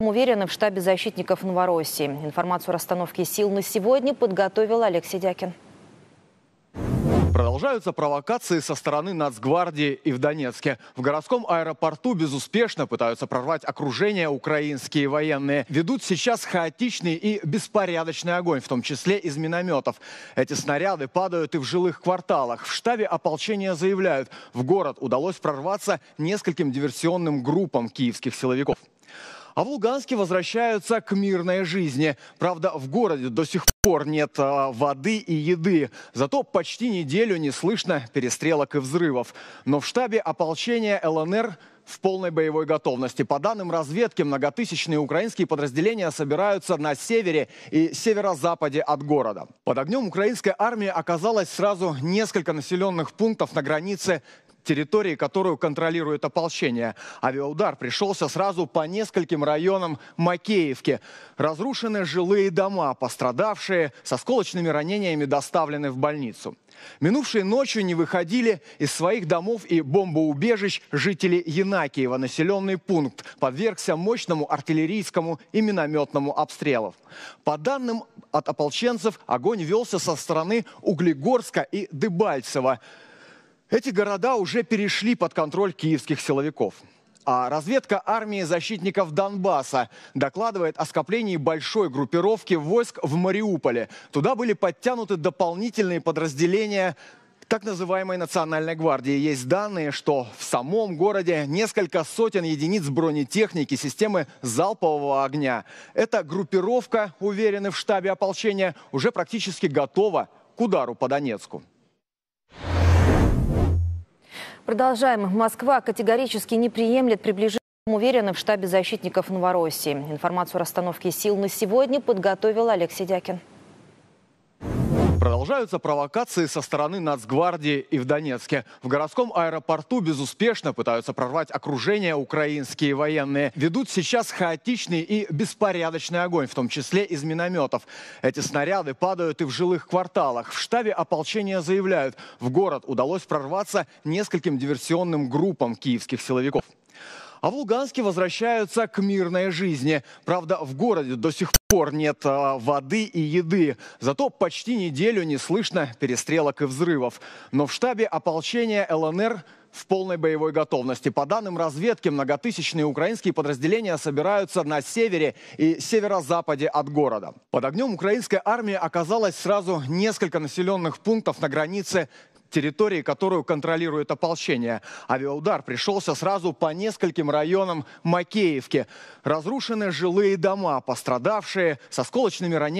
Уверены в штабе защитников Новороссии. Информацию о расстановке сил на сегодня подготовил Алексей Сидякин. Продолжаются провокации со стороны Нацгвардии и в Донецке. В городском аэропорту безуспешно пытаются прорвать окружение украинские военные. Ведут сейчас хаотичный и беспорядочный огонь, в том числе из минометов. Эти снаряды падают и в жилых кварталах. В штабе ополчения заявляют, в город удалось прорваться нескольким диверсионным группам киевских силовиков. А в Луганске возвращаются к мирной жизни. Правда, в городе до сих пор нет а, воды и еды. Зато почти неделю не слышно перестрелок и взрывов. Но в штабе ополчения ЛНР в полной боевой готовности. По данным разведки, многотысячные украинские подразделения собираются на севере и северо-западе от города. Под огнем украинской армии оказалось сразу несколько населенных пунктов на границе территории, которую контролирует ополчение. Авиаудар пришелся сразу по нескольким районам Макеевки. Разрушены жилые дома, пострадавшие со сколочными ранениями доставлены в больницу. Минувшей ночью не выходили из своих домов и бомбоубежищ жители Янакиева. Населенный пункт подвергся мощному артиллерийскому и минометному обстрелов. По данным от ополченцев, огонь велся со стороны Углегорска и Дебальцева. Эти города уже перешли под контроль киевских силовиков. А разведка армии защитников Донбасса докладывает о скоплении большой группировки войск в Мариуполе. Туда были подтянуты дополнительные подразделения так называемой Национальной гвардии. Есть данные, что в самом городе несколько сотен единиц бронетехники системы залпового огня. Эта группировка, уверены в штабе ополчения, уже практически готова к удару по Донецку. Продолжаем. Москва категорически не приемлет приближение уверены в штабе защитников Новороссии. Информацию о расстановке сил на сегодня подготовил Алексей Сидякин. Продолжаются провокации со стороны Нацгвардии и в Донецке. В городском аэропорту безуспешно пытаются прорвать окружение украинские военные. Ведут сейчас хаотичный и беспорядочный огонь, в том числе из минометов. Эти снаряды падают и в жилых кварталах. В штабе ополчения заявляют, в город удалось прорваться нескольким диверсионным группам киевских силовиков. А в Луганске возвращаются к мирной жизни. Правда, в городе до сих пор нет а, воды и еды. Зато почти неделю не слышно перестрелок и взрывов. Но в штабе ополчения ЛНР в полной боевой готовности. По данным разведки, многотысячные украинские подразделения собираются на севере и северо-западе от города. Под огнем украинской армии оказалось сразу несколько населенных пунктов на границе территории, которую контролирует ополчение. Авиаудар пришелся сразу по нескольким районам Макеевки. Разрушены жилые дома, пострадавшие со сколочными ранениями.